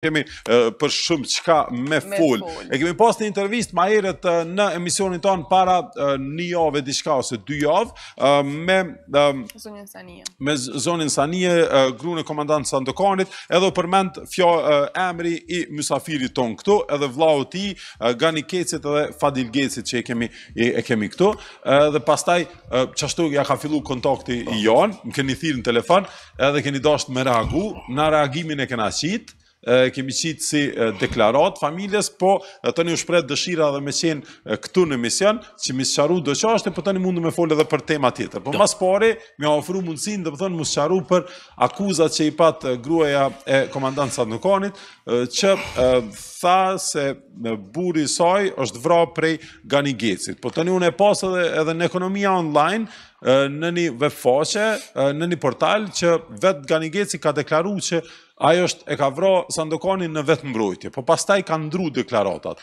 Kemi për shumë qka me full. E kemi pas një intervjist ma erët në emisionin tonë para një jove, diçka ose dy jove, me me zonin Sanije, gru në komandantë Sandokanit, edhe o përment fjo emri i mësafirit tonë këtu, edhe vlau ti, gani kecit edhe fadil gecit që e kemi këtu, dhe pastaj, qashtu ja ka fillu kontakti i janë, më keni thirë në telefon, edhe keni dasht me reagu, në reagimin e kena qitë, kemi qitë si deklarat familjes, po të një shprejt dëshira dhe me qenë këtu në mision, që mi sëqaru dhe që ashtë, po të një mundu me folë edhe për tema tjetër. Po mas pare, mi ofru mundësin dhe pëthënë po mu sëqaru për akuzat që i patë gruaja e komandantë sa nukonit, që tha se buri saj është vra prej gani gecit. Po të një unë e pasë edhe në ekonomia online, në një vefoqe, në një portal që vetë Gani geci ka deklaru që ajo është e ka vro sa në vetë mbrojtje, po pas taj ka ndru deklaratat.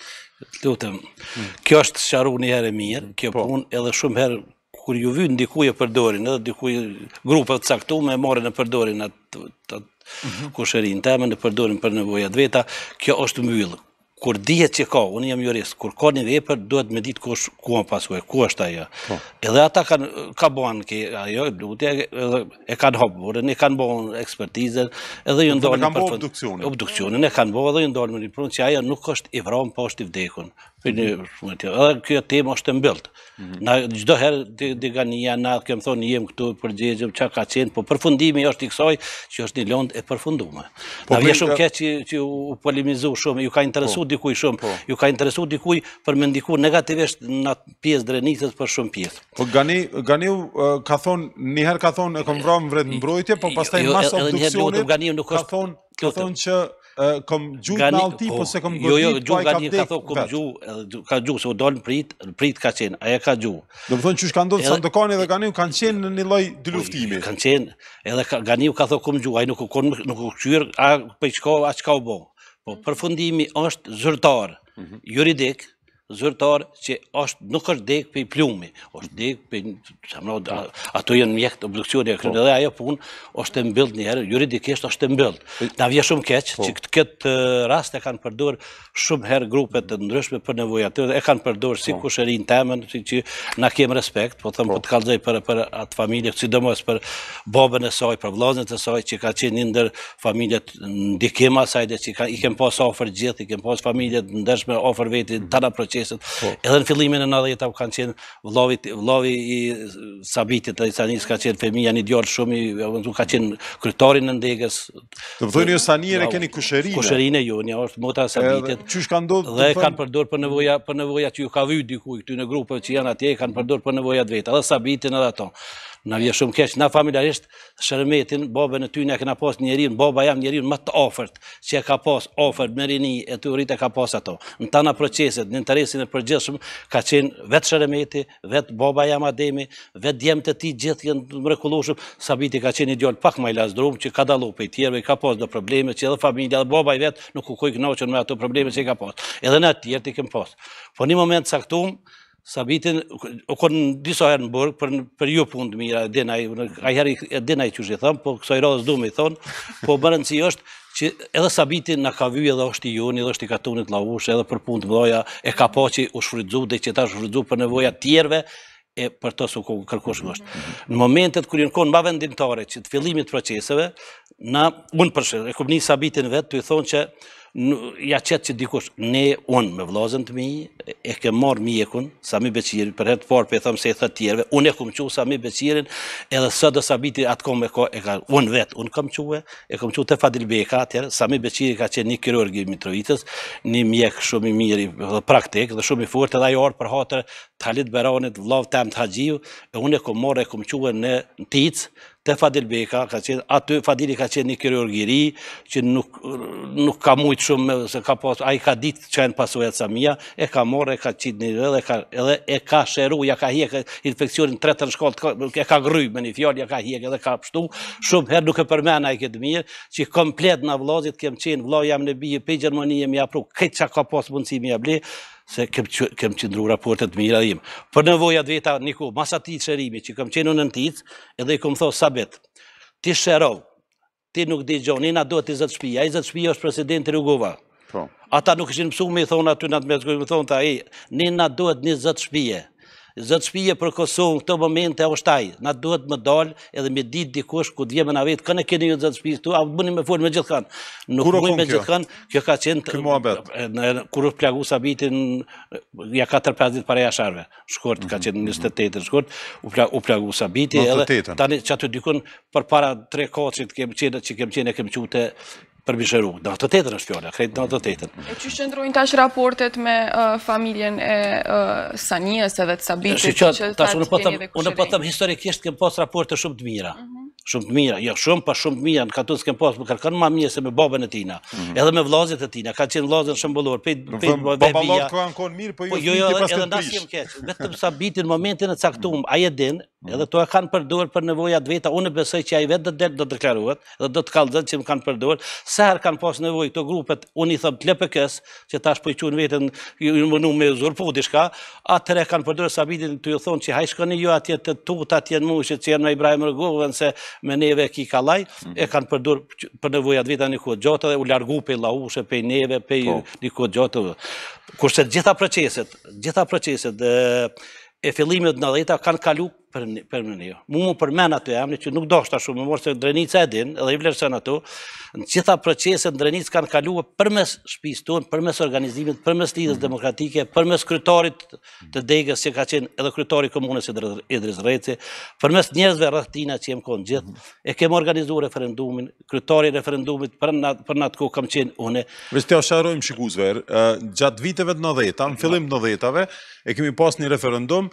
Lutëm, kjo është sharu një herë mirë, kjo po. punë edhe shumë herë kur ju vynë ndikuje përdorin, edhe ndikuje grupët caktume e more në përdorin atë mhm. kusherin teme, në përdorin për nevojat veta, kjo është mbyllë, kur dihet që ka, unë jam jurist, kur ka një vepër, duhet me ditë kush, ku anë pasuaj, ku është ajo. Po. Edhe ata kanë, ka bohen ke, ajo, lutja, edhe, e kanë hapurën, e kanë bohen ekspertizën, edhe ju ndonë një përfën. Obdukcionin. Obdukcionin, e kanë bohen edhe ju ndonë një përfën, që ajo nuk është i vramë, po është i vdekun. Mhm. Edhe kjo tema është e mbilt. Mhm. Na, gjdo herë, diga një janë, na, kemë thonë, jem këtu, përgjegjëm, qa ka qenë, po përfundimi është i kësoj, që është një londë e përfundume. Po na vje shumë keqë që u polimizu shumë, ju ka interesu po dikuj shumë, po. ju ka interesu dikuj për me ndiku negativisht në pjesë drenitës për shumë pjesë. Po Ganiu ka thonë, njëherë ka thonë e kom vra më vret mbrojtje, po jo, pastaj mas obduksionit ka thonë ka thonë që kom gjuh në alti, po, po se kom gëdit, po e ka vdek vetë. Kom gjuh, ka gjuh, se u dolën prit, prit ka qenë, aja ka gjuh. Do më thonë që shka ndonë, Sandokani dhe Ganiu kanë qenë në një loj dy luftimi. Kanë qenë, edhe Ganiu ka thonë kom gjuh, aja nuk u qyrë, a për po i qka u bo. Po përfundimi është zyrtar juridik zyrtar që është nuk është degë për i plumi, është degë për, ato jenë mjekët obdukcioni e kërënë po. dhe ajo pun, është e mbëllë njëherë, juridikisht është e mbëllë. Po. Na vje shumë keqë po. që këtë rast e kanë përdur shumë herë grupet të ndryshme për nevojatërë, e kanë përdur si kushë rinë temën, si që na kemë respekt, po thëmë për të kalëzaj për atë familje, si dëmës për babën e saj, për vlazën e saj, që ka qenë ndër familjet ndikima saj, i kemë pas ofër gjithë, i kemë pas familjet ndërshme ofër veti, të në proces Po. Edhe në fillimin e 90 u kanë qenë vlovi, i sabitit dhe i sanis ka qenë femija një djallë shumë, i, ka qenë kryptarin në ndegës. Të pëthoj një sanire keni kusherine. Kusherine ju, jo, një është mota sabitit. Që shka ndodhë? Dhe kanë përdur për nevoja, për nevoja që ju ka vyjt dikuj këtu në grupe që janë atje, kanë përdur për nevoja dhe vetë, edhe sabitin edhe ato. Në vje shumë keq, na familjarisht shërmetin, babën e ty në e këna pas njerin, baba jam njerin më të ofert, që e ka pas ofert, më rini, e të urit e ka pas ato. Në tana proceset, në interesin e përgjithshëm, ka qenë vetë shërmeti, vetë baba jam ademi, vetë djemë të ti gjithë jenë të mrekulushëm, sa biti ka qenë ideal pak ma i lasdrum, që ka dalu pe i tjerve, ka pas do probleme, që edhe familja, dhe baba i vetë nuk u kuj me ato probleme që i ka pas. Edhe në atë tjerë ti kem pas. Po një moment saktum, Sabitin, o konë disa herë në burg, për ju punë të mira, a herë e dina i që shë i thamë, po kësaj radhës du me i thonë, po bërën si është, që edhe Sabitin në ka vyjë edhe është i juni, edhe është i katunit la edhe për punë të mdoja, e ka po që u shfridzu, dhe që ta shfridzu për nevoja tjerve, e për të su kërkush në është. Në momentet kërë në konë ma vendimtare, që të fillimit proceseve, na, unë përshë, e këpëni Sabitin vetë, të i thonë që ja qëtë që dikush, ne unë me vlazën të mi, e ke marë mjekun, Sami Beqirin, për të parë, për e thëmë se e thëtë tjerve, unë e kom qëhu Sami Beqirin, edhe së dësa biti atë komë e ka, e ka unë vetë, unë kom qëhu e, e kom të Fadil Beka, Sami Beqirin ka qenë një kirurgi Mitrovitës, një mjek shumë i mirë i praktik, dhe shumë i furtë, edhe ajo arë për hatër, Talit Beranit, vlavë temë të haqiju, e unë e kom marë, e kom qëhu në ticë, të Fadil Beka, aty Fadili ka qenë një kirurgiri, që nuk ka mujtë shumë, se ka a i ka ditë që e në pasuja të samia, e ka morë, e ka qitë një rëdhe, edhe e ka shëru, ja ka hjekë infekcionin tretë në shkollë, e ka gryjë me një fjallë, ja ka hjekë edhe ka pështu, shumë herë nuk e përmena e këtë mirë, që komplet në vlozit kem qenë, vlo jam në bijë, pe gjermoni jem japru, këtë që ka posë mundësi më e blejë, se kem qëndru raportet mira im. Për nevojat veta, niku, masa ti qërimi që kem qenu në në edhe i kom thos, Sabet, ti shërov, ti nuk di gjo, nina do t'i zëtë shpija, i zëtë shpija është presidenti Rugova. Po. Ata nuk ishin pësu me i thonë aty në atë me të kujë, me thonë ta, aji, nina do t'i zëtë shpije zëtë shpije për Kosovë në këto momente është oshtaj, na duhet më dalë edhe me ditë dikush ku vjeme në vetë, këne keni ju zëtë shpije të a të bëni me folë me gjithë kanë. Nuk mëjë me gjithë kanë, kjo ka qenë në Kërë mua betë. të plagu sa bitin, ja 4-5 ditë para jasharve, shkort, ka mhm. qenë 28 stëtetën shkort, u plagu sa bitin, edhe tani që aty dikun për para 3-4 që kemë qenë e kemë qute, përbishëru. Do të tjetër është fjole, krejt do të E që qëndrojnë tash raportet me familjen e Sanijës edhe të Sabitit? Shë që tash unë pëtëm po po historikisht kem pas raporte shumë të mira. Mhm. Shumë të mira, jo shumë, pa po shumë të mira, në katunës kem posë, më kërkën ma mirë se me babën e tina, mhm. edhe me vlazit e tina, ka qenë vlazit shumë bëllur, pejtë bëllur, pejtë bëllur, pejtë bëllur, pejtë bëllur, pejtë bëllur, pejtë jo, jo edhe bëllur, pejtë bëllur, pejtë bëllur, pejtë bëllur, pejtë e pejtë Mhm. Edhe to e kanë përdor për nevoja të veta. Unë besoj që ai vetë do të del, do të deklarohet, dhe do të kallëzohet që kanë përdor. Sa herë kanë pas nevojë këto grupet, unë i them të LPKs që tash po i quajnë veten i mënu me zor po diçka, atëre kanë përdorë sa vitin ty u thon që haj shkoni ju atje të tut atje në mushë që janë me Ibrahim Rugovën se me neve ki kallaj, mhm. e kanë përdor për nevoja të veta në kohë gjatë dhe u largu pe llaushe pe neve pe po. në kohë gjatë. Kurse të gjitha proceset, gjitha proceset e fillimit të 90-ta kanë kaluar për më një. Mu mu përmen atë e që nuk do shta shumë, më morë se drenica e din, edhe i vlerësën ato, në qitha procesën drenicë kanë kaluë për mes shpisë tonë, për mes organizimit, për mes lidhës mhm. demokratike, për mes të degës që ka qenë edhe krytarit komunës i drezrejtë, për mes njëzve rrëhtina që jemë konë gjithë, mhm. e kemë organizu referendumin, krytarit referendumit për në atë ku kam qenë une. Vestia sharojmë shikuzver, gjatë viteve të në në fillim të në e kemi pas një referendum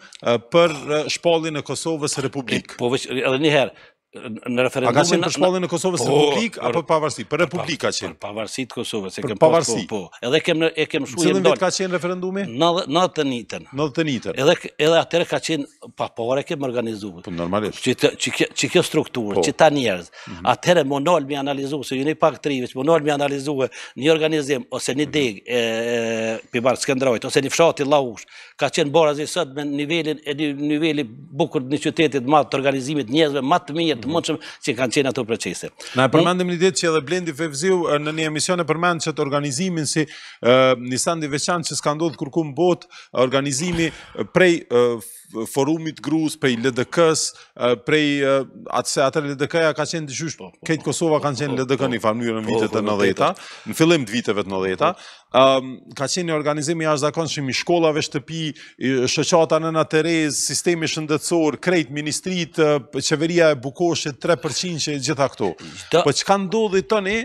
për shpallin e Kosovës Republik. Po veç edhe një herë në referendumin. A ka qenë për shpallin në Kosovës po, Republikë apo për pavarësi? Për Republikë ka qenë. Për pavarësi të Kosovës. Për pavarësi. Po, edhe kem, e kem shuje ndonjë. Cëllën vetë ka qenë referendumi? 90 të 90 Në të Edhe, edhe atë ka qenë pa pore kem organizu. Po, normalisht. Çi çi që, strukturë, çi po. që ta njerëz. Mhm. Atëre më nëllë mi analizu, se jeni pak tri, veç më nëllë mi analizu një organizim, ose një mm digë, e, e, për barë, ose një fshati laush, ka qenë bora zi me nivellin e nivellin bukur në qytetit matë të organizimit njëzve matë të mirë të mundshëm që kanë qenë ato preqese. Na e përmandim një ditë që edhe blendi fevziu eh, në një emision e përmand që të organizimin si eh, një standi veçan që s'ka ndodhë kërkum më botë organizimi eh, prej forumit grus, prej LDK-s, prej atëse atër LDK-ja ka qenë të shushtë, kejtë Kosova kanë po, qenë po, LDK-ni farmyrë po, në vitet e në dhejta, në fillim të vitet e në dhejta, um, ka qenë një ashtë zakonë që i shkollave shtëpi, shoqata në Terez, sistemi shëndetësor, krejt ministrit, qeveria e Bukoshit 3% që gjitha këto. Po çka ndodhi tani?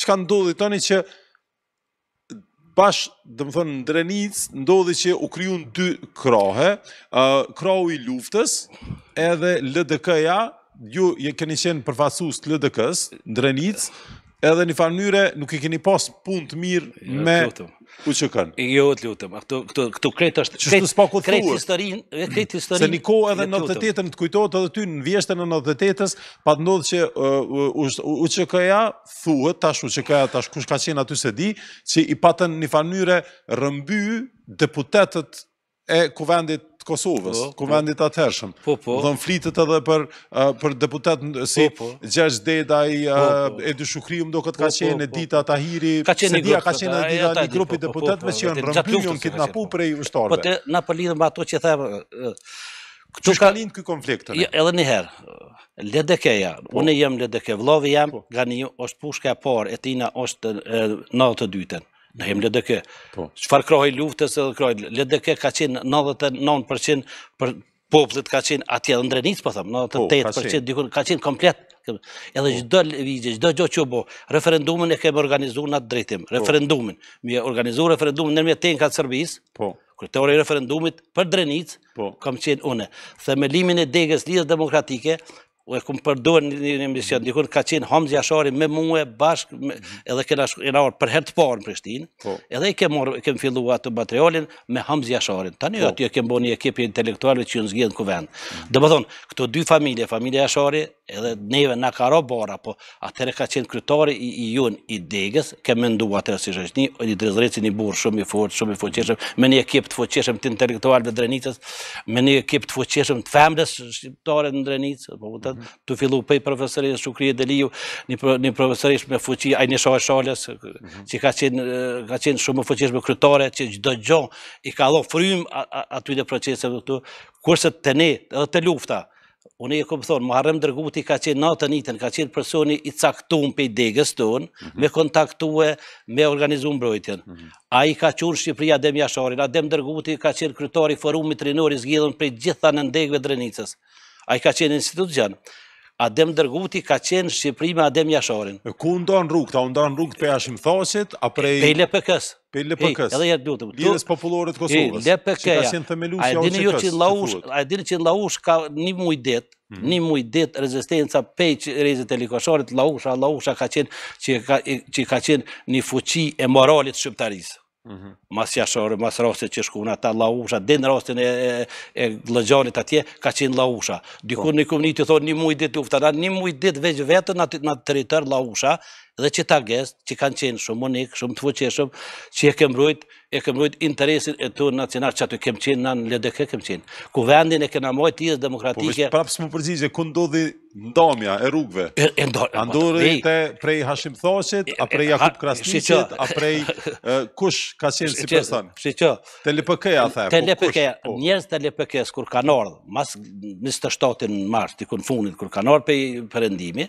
Çka ndodhi tani që bash, dhe më thënë, ndrenic, ndodhi që u kryun dy krahe, krahu i luftës, edhe LDK-ja, ju je keni qenë përfasus të LDK-s, ndrenic, edhe në farë nuk i keni pas punë të mirë jo, me u që Jo, të lutëm, a këtu kretë është... Qështë të spako Kretë historinë, kretë historinë... Se një kohë edhe në të tetën të kujtojtë edhe ty në vjeshtën e në të tetës, pa të ndodhë që u që këja thuhët, tash u që këja tash kush ka qenë aty se di, që i patën një farë rëmby deputetet e kuvendit të Kosovës, po, kuvendit po. atëshëm. Po, po. Dhe në flitët edhe për, uh, deputet si po, po. Deda i po, po. Edi Shukriu, mdo këtë ka po, qenë po, Dita Tahiri, se qenë ka qenë Edi Dita, një grupi po, deputetve që janë rëmbyllion këtë në pu prej ushtarve. Po të në përlidhëm ato që thebë... Që shka linë këtë konfliktën? Jo, edhe njëherë, Ledekeja, po. unë jam Ledekeja, vlovi jam, po. gani është pushka e parë, e tina është 92-ën. Në hem LDK. Qëfar po. krahaj luftës edhe krahaj? LDK ka qenë 99% për poplët ka qenë atje dhe ndrenicë, po thëmë, po, 98%, ka qenë komplet. Edhe gjithë dhe vijë, gjithë dhe gjithë që bo, referendumin e kemë organizu në atë drejtim, po. referendumin. Mi e organizu referendumin nërmje të tenë ka të Sërbis, kërëtore i referendumit për drenicë, kam qenë une. Themelimin e degës lidhës demokratike, e këmë përdojnë një një mision, një kënë ka qenë Hamzi Ashari me muë bashkë, edhe këna e nërë për herë të parë në Prishtinë, po. edhe i kemë fillu atë materialin me Hamzi Ashari. Tani po. aty e kemë bo një ekipi intelektuale që në zgjenë kuvend. Dë më thonë, këto dy familje, familje Ashari, edhe neve në karo bora, po atëre ka qenë krytari i jun i degës, kemë ndu atëre si shëshni, një drezreci një burë shumë i fort, shumë i foqeshëm, me një ekip të foqeshëm të drenicës, me një ekip të foqeshëm të femdes shqiptare në drenicës, po të fillu pej profesorisë Shukri e Deliju, një profesorisë me fuqi, a i një shohë shales, mhm. që ka qenë shumë fuqishë me krytare, që gjdo gjohë i ka allohë frym aty dhe procesëve të të kurse të ne, edhe të lufta, Unë e këmë thonë, Muharrem Dërguti ka qenë natë në itën, ka qenë personi i caktun për i degës tonë, mhm. me kontaktue me organizu mbrojtjen. Mhm. A i ka qurë Shqipëri Adem Jasharin, Adem Dërguti ka qenë krytari forumit rinori zgjithën për gjitha në ndegve drenicës a i ka qenë institucion. Adem Dërguti ka qenë Shqipëri me Adem Jashorin. ku ndonë rrugë? Ta ndonë rrugë për ashim thosit? Prej... Pe LPK-s. Pe LPK-s. Edhe jetë ljutëm. Lidhës populore të Kosovës. Hey, LPK-ja. Që ka qenë themelusja o që jo A e dini që në Laush ka një mujdet, mhm. një mujdet detë rezistenca pejq rezit e likoshorit, Laush, Laush ka qenë që ka qenë një fuqi e moralit shqiptarisë. Mhm. mas jashore, mas rastet që shkuna, ta lausha, din rastin e lëgjanit atje, ka qenë lausha. Po. Dikur në komunit të thonë një mujt dit luftana, një mujt dit veç vetën, në të teritor lausha, dhe që ta që kanë qenë shumë monik, shumë të fuqeshëm, që e kemë rujt, e kemë rujt interesin e të në që atë i qenë, në në LDK kem qenë, ku vendin e kemë amoj të jesë demokratike... Po, prapës më përgjigje, ku ndodhi ndomja e rrugve? E ndodhi... A ndodhi të prej Hashim Thoshit, a prej Jakub Krasnicit, a prej... Kush ka qenë si përstan? Shqy që... Të a the... Të lpk njerës të lpk kur kanë nërë, mas 27. mars, të kënë funit, kur kanë nërë për endimi,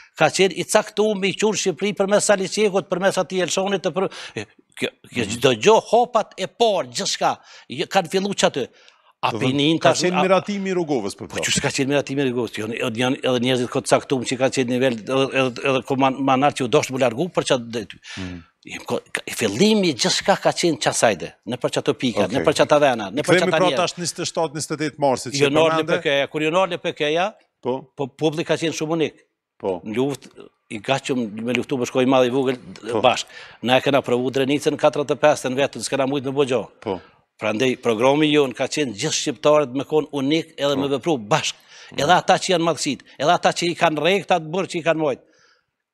ka qenë i caktu me i qurë Shqipëri për mes Salisjekot, për mes mhm. ati Elshonit, për... Do gjo hopat e parë, gjithka, kanë fillu që atë. A pinin po, pra. ka qenë miratimi i rrugovës për këtë. Po çka qenë miratimi i rrugovës? Jo, jo edhe njerëzit këtë caktuar që kanë qenë nivel edhe edhe koman manar që u dosh të largu për çat detyr. Mm. I fillimi gjithçka ka qenë çasajde, në për çato pika, në për çata vena, në për çata njerëz. Kemi pra tash 27 28 marsit që kanë ndërë. Jo, në PK, kur jo në PK, po. Po publika qenë shumë unik. Po. në luft, i ka që me luftu për po shkoj madhe i vugël, po. bashk. Na e këna provu drenicën 45 në vetë, në s'këna mujtë në bëgjo. Pra ndej, programi ju në ka qenë gjithë shqiptarët me konë unik edhe me vëpru bashk. Edhe ata që janë madhësit, edhe ata që i kanë rekta të bërë që i kanë mojtë.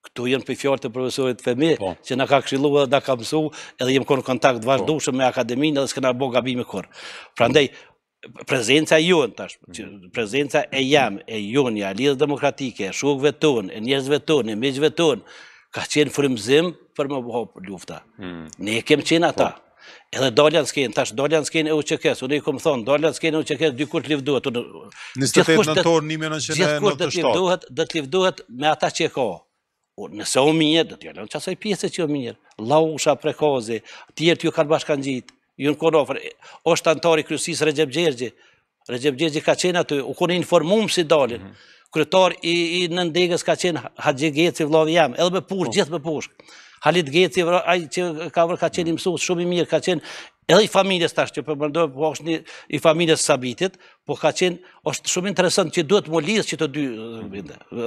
Këtu jenë për fjallë të profesorit femi, që në ka këshilu edhe në ka mësu, edhe jem konë kontakt vazhdushëm me akademinë edhe s'këna bo gabime kërë. Pra ndej, prezenca jonë tash, mhm. prezenca e jam, e jonë, e lidhë demokratike, e shukëve tonë, e njëzëve tonë, e mëgjëve tonë, ka qenë frimëzim për më bëhop lufta. Mhm. Ne e kemë qenë ata. Po. Edhe dollën s'kenë, tash dollën s'kenë e u qëkesë, unë i këmë thonë, dollën s'kenë e u qëkesë, dy kur t'livduhet. Nështë të fejtë në torë një menën të shtatë. Gjithë kur dhe t'livduhet me ata që e ka. Nëse o mirë, dhe t'jallën qasaj pjesë që o mirë, lausha prekozi, tjertë ju kanë bashkan gjitë, ju në konofër, është antari kryusisë Recep Gjergji, Recep Gjergji ka qenë aty, u konë informumë si dalin, mhm. kryetar i nëndegës ka qenë haqjegjet si vlavi jam, edhe me pushkë, po. gjithë me pushkë. Halit Geci, ai që ka vërë ka qenë mësues shumë i mirë, ka qenë edhe i familjes tash që përmëndojë, po është një i familjes Sabitit, po ka qenë është shumë interesant që duhet më lidhë që të dy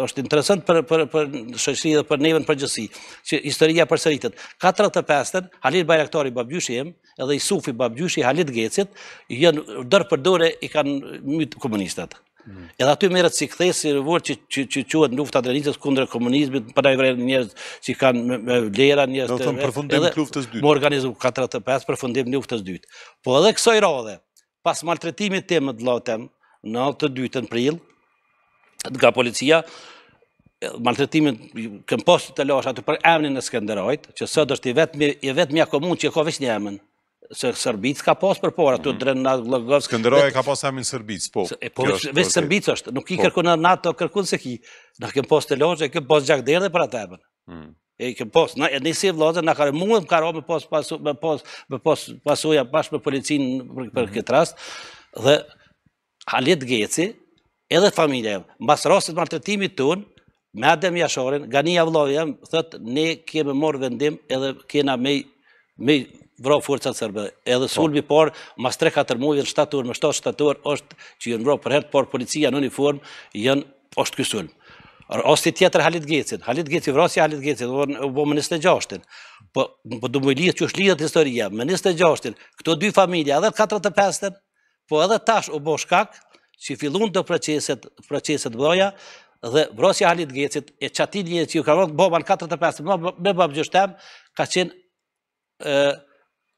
Është interesant për për dhe për nevojën për gjësi, që historia përsëritet. Katër të pestën, Halit Bajraktari babgjyshi im, edhe i Sufi babgjyshi Halit Gecit, janë dorë për dorë i kanë komunistatë. Edhe aty merët si këthej si revolt që që quatë luft të kundre komunizmit, për da i vrejnë njerës që kanë me lera, njerës të vetë. luftës Më organizu 4-5 përfundim në luftës dytë. Po edhe kësoj rade, pas maltretimit të më dëllatën, në të dytën pril, të policia, maltretimin këmpostit të lasha të për emnin e Skenderajt, që sëtë është i vetë mja komun që e ka veç një se Sërbic ka pos për por, atë mhm. drenat Glogovsk. Skënderoj ka pos samin Sërbic, po. Po, vetë Sërbic është, nuk i po. kërkon po. NATO kërkon se ki. Në kem të loqë, lozhë, kem pos gjak dhe për atë. Mm. E kem pos, në ne si vllazë na kërë mundë ka rrobë pos pas me pos me pos pasoja pas me për, mhm. këtë rast dhe Halit Geci edhe familja jem. Mbas rastit maltretimit ton, me Adem Jashorin, gani avlloj thot ne kemë marr vendim edhe kena me me vrau forcat sërbe. Edhe po. sulmi por, mas 3-4 muvjen, 7 urë, më 7-7 urë, është që jënë vrau për herë, por policia në uniform, jënë është kjo sulm. Osti tjetër Halit Gecit, Halit Gecit, vrasi Halit Gecit, u bo po, po më 26-tin, po du më lidhë që është lidhët historija, më 26-tin, këto dy familje, edhe të 45-tin, po edhe tash u bo shkak, që fillun të proceset, proceset vloja, dhe vrasi Halit Gecit, e qatilje që ju ka rronë, boba në 45-tin, me babë gjështem, ka qenë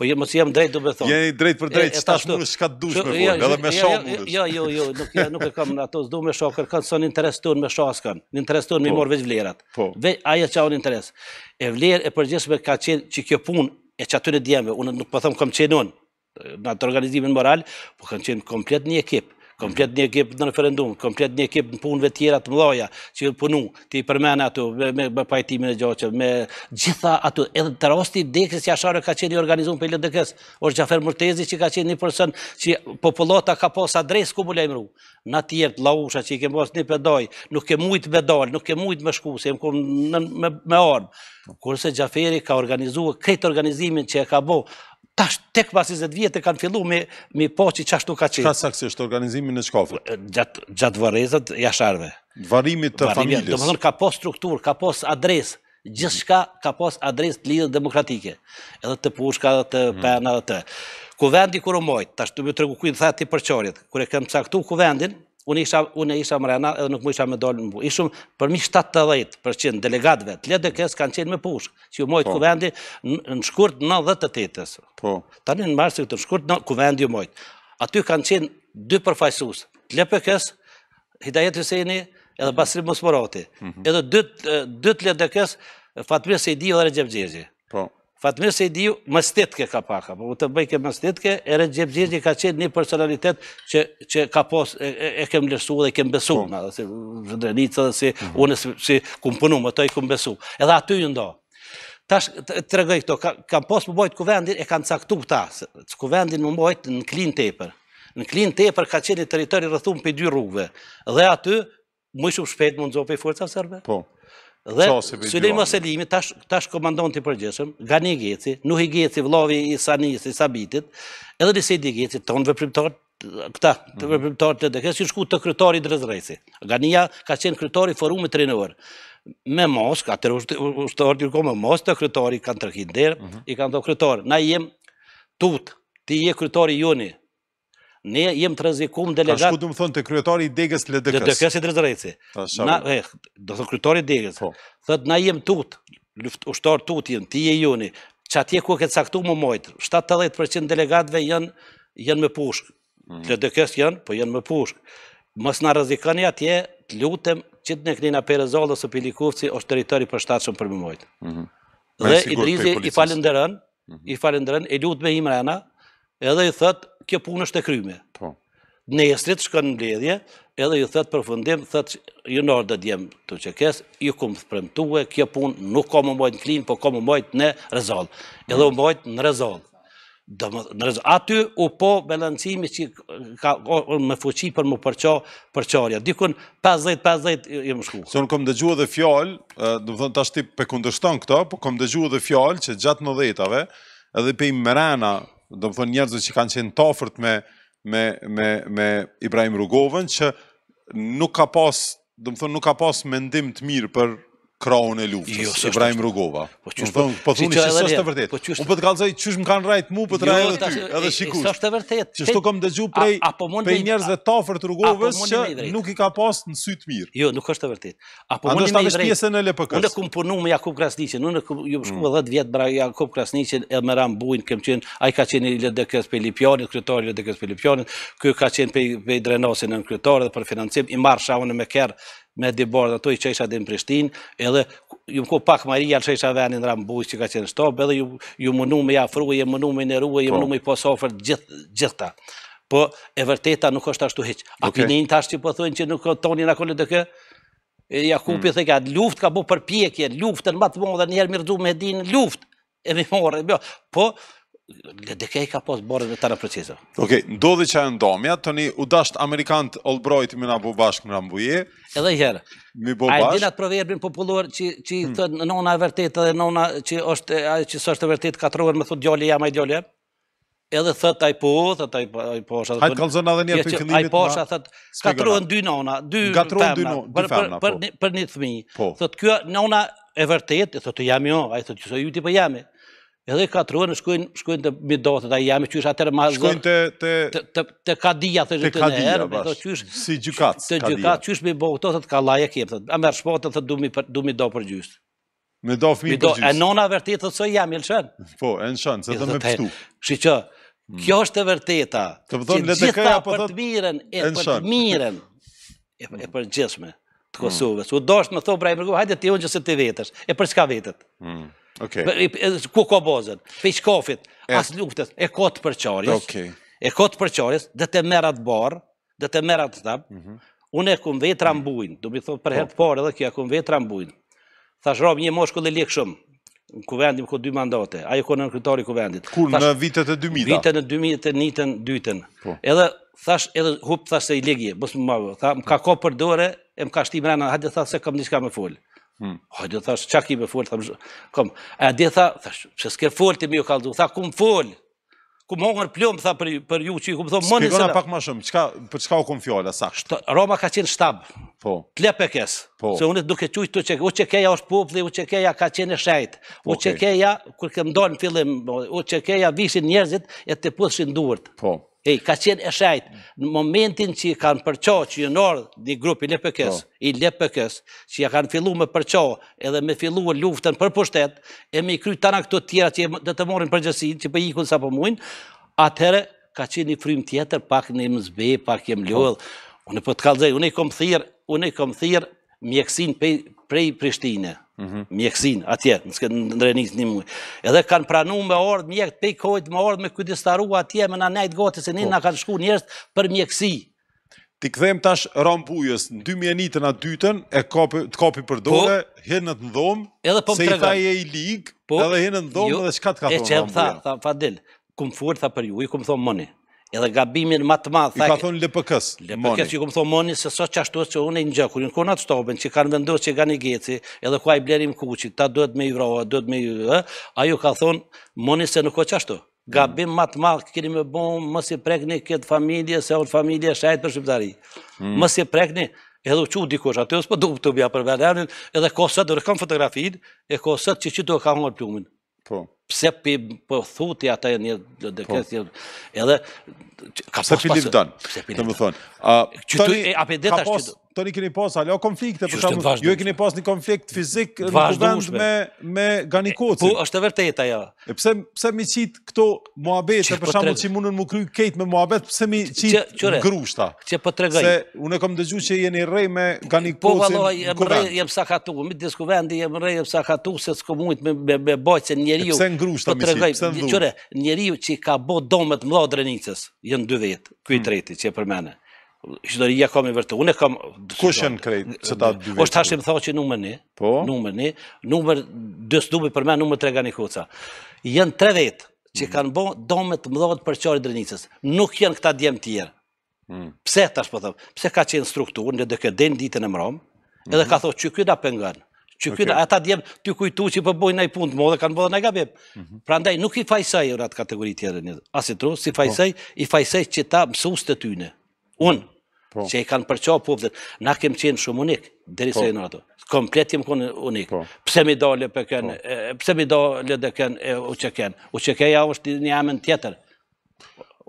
Po jemi jam drejt do të thonë. Jeni drejt për drejt, tash nuk s'ka të dush jo, me fol, jo, edhe me jo, shokun. Jo, jo, jo, nuk nuk e kam ato s'do me shok, kërkon son interes ton me shaskën. Në interes ton më po. mor vetë vlerat. Po. Ve ajo çau në interes. E vlerë e përgjithshme ka qenë që kjo punë e çatur e djemve, unë nuk po them kam qenë unë në atë organizimin moral, po kanë qenë komplet një ekip komplet një ekip në referendum, komplet një ekip në punëve tjera të mëdhoja, që punu, i përmenë ato, me pajtimin e që me gjitha ato, edhe të rosti dekës që asharë ka qenë i organizum për i lëndëkës, është Gjafer Murtezi që ka qenë një përsen, që popullota ka posë adres ku më lejmëru, në tjertë, lausha që i kemë posë një pedoj, nuk ke mujtë me dalë, nuk ke mujtë me shku, se jemë me armë, kurse Gjaferi ka organizua këtë organizimin që e ka bo, tash tek pas 20 vjetë e kanë fillu me, me poçi që ashtu ka qenë. Qa saksisht organizimin e qkafët? Gjatë gjat vërezët jasharve. Varimit të familjes? Do thonë ka pos struktur, ka pos adres, gjithë shka ka pos adres të lidhë demokratike, edhe të pushka, edhe të mhm. pena, edhe të. Kuvendi kërë mojtë, tash të më të regu thati për qorjet, kërë e kemë caktu kuvendin, unë e isha më rena edhe nuk më isha me dollë në bu. Ishëm përmi 70% delegatëve, të letë dhe kësë kanë qenë me pushë, që ju mojtë po. kuvendi në shkurt 98 dhe po. të tetës. Ta në në marë në shkurt në kuvendi ju mojtë. Aty kanë qenë dy përfaqësues, të letë Hidayet kësë, Hidajet Hyseni edhe Basri Musmorati, mhm. edhe dy të letë dhe kësë, Fatmir Sejdi dhe Regjep Po. Fatme se i diju, mëstetke ka paka, po të bëjke mëstetke, ere një ka qenë një personalitet që ka pos, e kem lërsu dhe kem besu, po. si vëndrenica dhe si unë si këm punu, më të i këm besu. Edhe aty ju ndo. Tash, të regoj këto, kam pos më bojt kuvendin, e kanë caktu këta, që kuvendin më bojt në klin tepër. Në klin tepër ka qenë një teritori rëthum për dy rrugve. Dhe aty, më shumë shpet më nëzopi forca serbe. Po. Dhe Sulej Moselimi tash komandon të përgjeshëm, gani geci, Nuhi geci vlovi i sanis, i sabitit, edhe nisej geci mhm. të tonë vëpryptarët, këta, të të dhekës, që shku të krytari i drezrejsi. Gania ka qenë krytari forumit të rinëvër. Me mos, ka të rështarë të rëkomë, me mos të krytari i kanë të rëkinderë, mhm. i kanë të krytarë. Na jem tutë, ti je krytari joni, ne jemi të rezikum delegat... Ka shku du më thonë të kryetari i degës LDK-së? LDK-së i drezërejci. Eh, do të kryetari i degës. Po. Thëtë, na jemi tutë, ushtarë tutë jenë, ti e juni, që atje ku këtë saktu më mojtë, 70% delegatve jenë me pushkë. Mm. LDK-së jenë, po jenë me pushkë. Mos në rëzikoni atje, të lutëm, që të në këninë Perezolë ose Pilikufci, është teritori për shtatëshën për më mojtë. Mhm. Dhe Idrizi i falenderën, mhm. i falenderën, e lutë me Imrena, edhe i thëtë, kjo punë është e kryme. Po. Në esrit shkën në ledhje, edhe i thëtë për fundim, thëtë, ju nërë dhe djemë të qekes, ju këmë të premtue, kjo punë nuk ka më mojtë në klinë, po ka më mojtë në rezol. Edhe u mojtë në rezol. Aty u po belancimi që ka me fuqi për më përqo përqarja. Dikun 50-50 jë më shku. Se unë kom dëgjua dhe fjallë, dhe më thënë pe kundështon këto, po kom dëgjua edhe fjallë që gjatë në dhejtave, edhe pe i do të thonë njerëzit që kanë qenë të afërt me me me me Ibrahim Rugovën që nuk ka pas, do të thonë nuk ka pas mendim të mirë për kraun e luftës jo, Ibrahim Rugova. Po çu është po, po thoni se është e vërtetë. Po unë po të kallzoj çu është më kanë rrit mua po të jo, rrit edhe sikur. Është e vërtetë. Që sto kam dëgju prej po prej njerëzve të afër të Rugovës që nuk i ka pas në sy të mirë. Jo, nuk është e vërtetë. Apo mund të ishte pjesë në LPK. Unë kam punuar me Jakub Krasniçi, unë në ju më mm. shkuva 10 vjet bra Jakub Krasniçi edhe me Ram Bujin kem qenë, ai ka qenë LDKs Pelipjani, kryetari i LDKs Pelipjani, ky ka qenë pe pe drenosin në kryetor dhe për financim i marr shavon me kerr me dibordë, ato i qesha din në Prishtin, edhe ju ko ku pak Maria që isha veni në Rambuj që ka qenë shtop, edhe ju mënu me jafruje, ju mënu me nëruje, ju po. mënu me ofert gjith gjithta. Po e vërteta nuk është ashtu heqë. A pininë tash që po thënë që nuk toni në kolë të kë? Jakupi thë hmm. thekat luft, ka bu përpjekje, luftën matë më të njerë mirë du me dinë, luft, e mi morë, po... Dhe dekej ka pas borën dhe tarë precizë. Ok, ndodhi që e ndomja, të një u dasht Amerikant Olbrojt me nga bashkë në Rambuje. Edhe herë. Mi bu bashkë. A e dinat proverbin populluar që, që hmm. të nona e vërtetë dhe nona që është, a, që së është e vërtetë ka me thotë gjolli jam a i gjolli jam. Edhe thot ai po, thot ai po, ai po, Ai ka një për thot, ka dy nona, dy femra. dy nona, për për po. për një fëmijë. Po. Thot ky nona e vërtetë, thot jam jo, ai thot ju ti po jamë edhe katruen, shkojnë, shkojnë të midote, da jam qysh atërë ma... Shkojnë të... Të, të, të kadija, të gjithë në herë. Të kadija, bashkë, si gjukacë, Të gjukacë, qysh me bëgë, të të kalaj e kemë, a merë shpotë, të du mi do për gjysë. Me do fmi për gjysh. E nona vërtetë, të sojë jam i lëshën. Po, e në shënë, se të me pështu. Shë që, kjo është e vërteta, po që gjitha po për të miren, e për të miren, e për gjithme, të Kosovës. U do është me thobë, brej, hajde ti unë gjësë të vetës, e për s'ka vetët. Mm. Ku ka bazën? Fej shkafit, as luftës, e ka të përqarjes. E ka për përqarjes, dhe të merat barë, dhe të merat të mhm. Unë e këmë vetë rambujnë, do mi thotë për hertë parë edhe e këmë vetë rambujnë. Thash rabë një moshkull e lekë shumë, në kuvendim ko dy mandate, ajo e ko në nënkrytari kuvendit. Kur në vitet e 2000? Vitet e 2000, vitet e njëtën, dytën. Po. Edhe thash, edhe hupë thash se i legje, bësë më mabë, po. më më ka më më e më më më më më më më më më Hmm. Hajde thash, çka ki me fol, kom. A di tha, thash, pse s'ke fol ti më u kallzu? Tha, ku më fol? Ku më ngër plum tha për per ju qi më thon më nëse. pak më shumë. Çka për çka u kon fjala sa? Roma ka qenë shtab. Po. Tlepekes. Po. Se unë duke çuj këtu çe, u çe keja është populli, u çe keja ka qenë shejt. U çe okay. keja kur kem don fillim, u çe keja vishin njerëzit e të pushin duart. Po. Hej, ka qenë e shajtë, në momentin që i kanë përqo që i nërë një grupë i lepëkës, i lepëkës, që i kanë fillu me përqo edhe me fillu e luftën për pushtet, e me i kry tana këto tjera që dhe të morin përgjësit, që për po ikun sa për muin, atëherë ka qenë një frim tjetër, pak në më zbe, pak jem po. ljohëll, unë e po për të kalëzhej, unë e kom thirë, unë e kom thirë mjekësin prej Prishtine, mhm. mjekësin, atje, në s'ke në një mujë. Edhe kanë pranu me ordë, mjekët, pej kojtë me ordë, me këtë atje, me në nejtë gotë, se një po. në kanë shku njërës për mjekësi. Ti këdhem tash rambujës, në 2001 në dytën, e të kopi për po. dore, hirë në të ndhomë, po se i e i ligë, edhe hirë në dhomë, jo. edhe shkatë të ka thonë rambujë. E që e më tha, fa dilë, kumë furë tha për ju, i kumë thonë mëni, edhe gabimin më të madh. I ka thonë LPK-s. LPK-s i thonë Moni se sot çashtuos që unë një gjakun, në kona të stopën që kanë vendosur që kanë geci, edhe ku i blerim kuçit, ta duhet me i vrojë, duhet me i, ë, ajo ka thonë Moni se nuk ka çashtu. Gabim më të madh keni më bën, mos i prekni këtë familje se unë familje shajtë për shqiptari. Hmm. Mos i prekni edhe u qu dikush atë ose po duhet të bia për veranin, edhe ko sot të kam e ko sot që çdo Po. Pse për po thuti ata e një dekret, edhe ka posë pasë. Pse për li të më thonë. Qëtori ka posë. Toni keni pas alo konflikte për shkakun. Ju e keni pas një konflikt fizik në kuvend me me Ganikocin. Po është e vërtetë ajo. E pse pse mi qitë këto muhabete për po shkakun që mundun mu kry kejt me muhabet pse mi qit grushta. Çe po tregoj. Se unë kam dëgjuar që jeni rej me Ganikocin. Po valla jam rrej jam sa katu me diskuvendi jam rrej jam sakatu, katu se s'ko mujt me me me bajse njeriu. Pse ngrushta mi qit. Çore njeriu që ka bë domet mbrodrenicës janë dy vet. Ky i hmm. treti që për mëne historia kam e vërtetë. Unë kam kush janë krejt se ta dy. vetë. tash më thonë që numër e. Po? Numër 2 dubi për më numër 3 Gani Koca. Jan 3 vet që mm. kanë bo domë të mëdha për çorë drenicës. Nuk janë këta djem të tjerë. Mm. Pse tash po them? Pse ka qenë strukturë në dekaden ditën e mbrëm? Edhe mhm. ka thotë që ky da pengon. Që ky ata djem ty kujtu që po bojnë ai punë të mëdha kanë bën ai gabim. Mhm. Prandaj nuk i fajsaj si po. i mësues të tyne unë, po. që i kanë përqa poplët, na kemë qenë shumë unikë, dheri se po. i në ato. Komplet jemë kënë unikë. Po. Pse mi do le për kënë, pse mi do le dhe kënë u që kënë. U që kënë ja është një amen tjetër.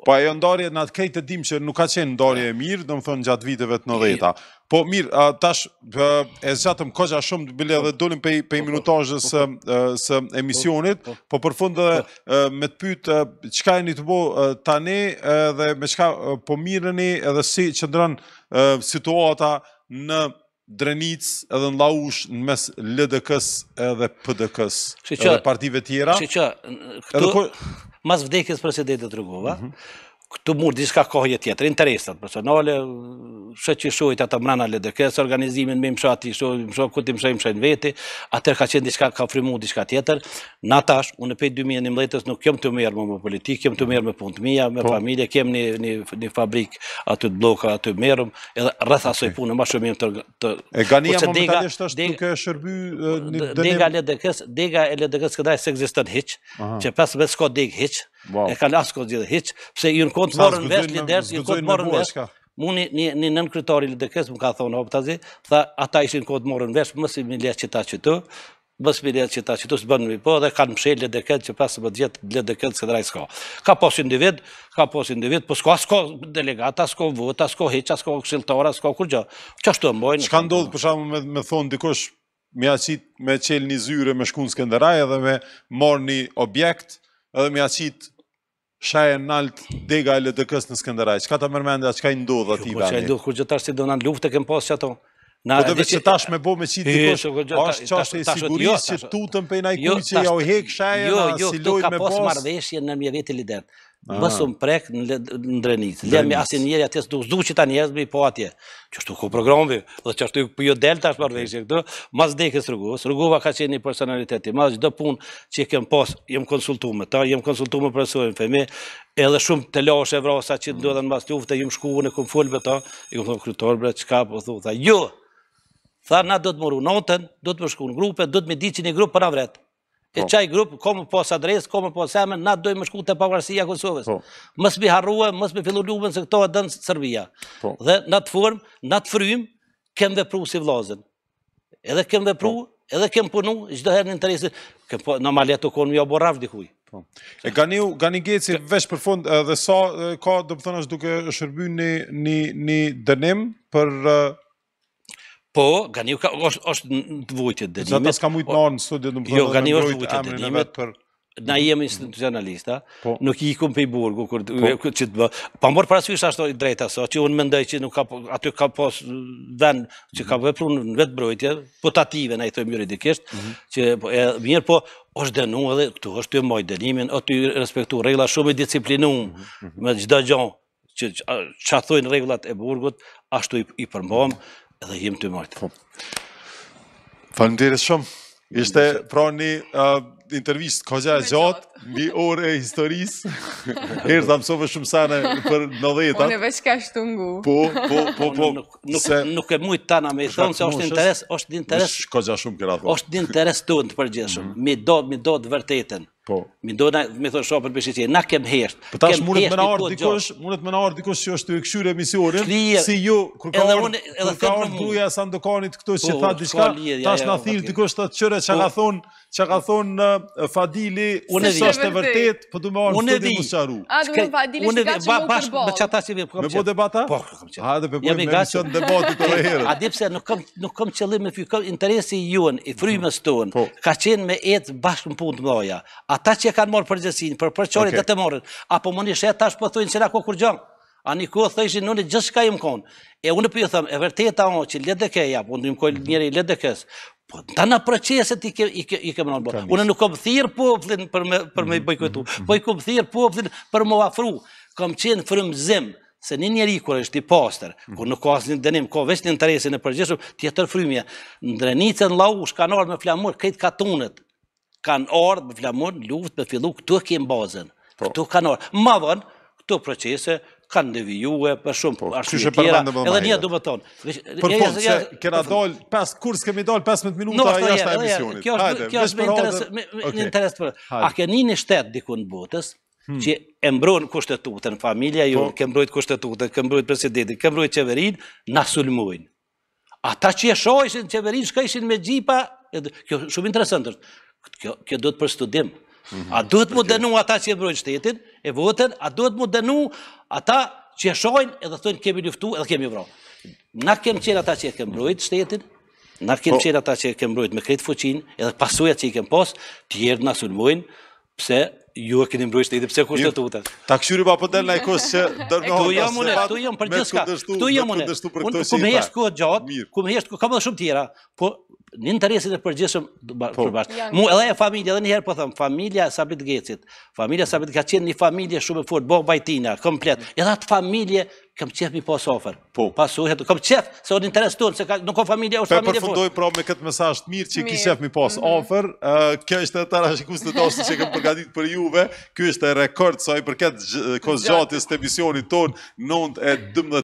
Po ajo ndarje në atë kejtë të dim që nuk ka qenë ndarje e mirë, dhe më thonë gjatë viteve të 90 dhejta. Po mirë, tash e zhatëm kogja shumë të bile dhe dolim për i minutajës së emisionit, po, po, po. po për fund dhe me të pytë qka e një të bo tani dhe me qka po mirëni edhe si që ndërën situata në drenic edhe në laush në mes LDK-s edhe PDK-s edhe partive tjera. Që që, këtu mas vdekjes presidentit rëgova, mm -hmm këtu mund diska jetë tjetër, interesat personale, shë që shojt ato mrena së organizimin, mi mësha ati, mësha këti mësha i mësha në veti, atër ka qenë diska, ka frimu diska tjetër, në atash, unë pe 2011 nuk kem të mërë më më politikë, kem të mërë me punë të mija, me po. familje, kem një fabrikë aty të bloka, aty të mërëm, edhe rrëth asoj punë, ma shumim të... E gania momentalisht duke shërby... Dega ledekes, dega e vetë e ka lasë këtë gjithë, hiqë, pëse i në këtë morën vesh, një dersë, i në këtë morën vesh, mu një nën kryetori LDK-s më ka thonë, o pëtazi, tha, ata ishë në këtë morën vesh, mësë i leqë që ta qëtu, mësë i që ta qëtu, së bënë në vipo, dhe kanë mshej LDK-t që pasë më djetë LDK-t së drajtë s'ka. Ka posë individ, ka posë individ, po s'ko asko delegata, s'ko vëta, s'ko heqa, s'ko kshiltora, s'ko kur gjë. Me qelë një zyre, me shkun së këndëraj edhe me morë një objekt edhe mi aqit shaj nalt dega e LDK-s në Skenderaj, që ka të mërmende, që ka i ndodhë ati bani? Që i ndodhë, kur që tash do në luftë e kem posë që ato? Po të vështë tash me bo me qitë të kush, është jo, që ashtë e sigurisë që tutën pejna i jo, kuj që ja u hekë shaj e në siloj me posë? Jo, jo, tash ka posë marveshje në mjë vetë i Mësë ah. më prek në drenicë. Lemi asin njeri atje, së duk që ta njerës bëj po atje. Qështu ku programbi, dhe qështu ku jo delta është përveshje këtu, mas dekës rrugovës. Rrugova ka qenë një personaliteti, mas gjithë punë që i kemë posë, jem konsultu me ta, jem konsultu me në feme, edhe shumë të loshe vrasa që ndodhe mm. në mas tjufë, të jem shku në këmë fullë me ta, i këmë thonë krytorë bre, qka po thu, tha, jo, tha, na do të më notën, do të më shku në grupe, do të me di që një grupë për avretë e po. qaj grupë, komë pos adresë, komë pos emën, na dojmë më shku të pavarësia Kosovës. Po. Mësë mi harruë, mësë mi fillu ljubën se këto e dënë Sërbia. Po. Dhe në të formë, në të frymë, kemë vepru si vlazen. Edhe kemë vepru, edhe kemë punu, gjithëherë në interesi, në maletë të konë mi oboraf dikuj. E ganiu, gani geci, vesh për fund, dhe sa ka, dëmë thënë është duke shërby një dënim për Po, Gani ka, është, është të vujtje të dënimet. Zatë s'ka mujtë marë po, në studi, në jo, Ganiu është vujtje të dënimet. Për... Na jemi institucionalista, po. nuk i ikum për i burgu, po. që të bë. Pa më mërë parasysh ashtë i drejta so, që unë mendoj që nuk ka, po, aty ka pos ven, që ka mhm. vepru në vetë brojtje, potative, na i thëmë juridikisht, mm -hmm. që po, e, mirë po, është dënu edhe këtu, është të mojë dënimin, o të respektu regla shumë i disciplinu mhm, mhm. me gjdo gjonë, që që, që, që thujnë regullat e burgut, ashtu i, i përmbom, edhe jem të majtë. Po. Falem të i shumë, ishte pra një intervjist, ka gjatë gjatë, mbi orë e historisë. Herë të mësove shumë sana për dhejta. Po në veç ka shtungu. Po, po, po, po. Nuk nuk, mujtë nuk e mujt tani më thon se është interes, është di interes. Shko gjë shumë këra thon. Është di interes të të përgjithshëm. Mm Mi do, mi do të vërtetën. Po. Mi do na, mi thon për shitje. Na kem herë. Po tash mundet më në ardh dikush, mundet më në ardh dikush që është emisionin, si ju kur ka edhe unë edhe Sandokanit këtu që po, tha diçka. Tash na thirr dikush të çore ka po. thon, ka thon Fadili, është e vërtet, po du me orë në studi më sharu. Po, a, du me pa, dili shi ka që më përbol. Me qëta si me përbol. Me po debata? Po, këm qëtë. A, dhe përbol me mision debatit të rëherë. A, dipse, nuk kom qëllim me fjukëm interesi juën, i frymës së po. ka qenë me edhe bashkë në punë të mdoja. A ta që kanë morë përgjësin, për përqori dhe të morën, a po më nishe ta kur A një kohë thë ishin nëni gjithë shka i më konë. E unë për po ju thëmë, e vërteta onë që ledekeja, po në një mkoj njëri Po, ta na procese ti i ke i ke Unë nuk kam thirr popullin për me, për me mhm, bojkotu. Po i kam thirr popullin për mo afru. Kam qenë frymëzim se në njeri kur është i pastër, mhm. kërë nuk ka një dënim, ka vetëm interesin e përgjithshëm, tjetër atë në Ndrenica në llau kanë ardhur me flamur këtit katunët, Kan ardhur me flamur, luftë me fillu këtu kemë bazën. Po. Këtu kanë ardhur. më dhënë këtu procese, kanë devijue, për shumë për arshtu e tjera, edhe një do më tonë. Për fundë, se këra dollë, pas kurs kemi dollë, 15 minuta, a jashtë a emisionit. Kjo është me interes për... A ke një një shtetë dikun botës, hmm. që e mbrojnë kushtetutën, familja ju, po. ke mbrojnë kushtetutën, ke mbrojnë presidetin, ke mbrojnë qeverin, na sulmujnë. Ata që e shojshin qeverin, shkajshin me gjipa, kjo shumë interesant është. Kjo do të për studim, A duhet mu denu ata që e mbrojnë shtetin, e votën, a duhet mu denu ata që e shojnë edhe thënë kemi luftu edhe kemi vro. Na kemë qenë ata që e kemë mbrojnë shtetin, na kemë po- qenë ata që e kemë mbrojnë me kretë fuqinë edhe pasuja që i kemë pos, tjerë në sunmojnë, pse ju e keni mbrojtë edhe pse konstitutat. Ta kshyri pa po dal na ikos se do të thotë. Tu jam unë, tu jam për gjithçka. Tu jam unë. Unë ku më jesh kohë gjatë, ku më jesh ka më shumë tjera, po në interesin e përgjithshëm do po. të Mu edhe e po familja edhe një herë po them, familja e Sabit Gecit, familja e Sabit ka qenë një familje shumë e fortë, bo vajtina komplet. Edhe atë familje kam qejf mi pas ofër. Po. Pas kam qejf se unë interes ton se nuk ka familja ose familje. fort. Po përfundoi pra me këtë mesazh të mirë që kishef mi pas mhm. ofër. Kjo është atë rashikues të dosjes që kam përgatitur për ju juve. Ky është e rekord sa i përket kozgjatës të emisionit ton 9 e 12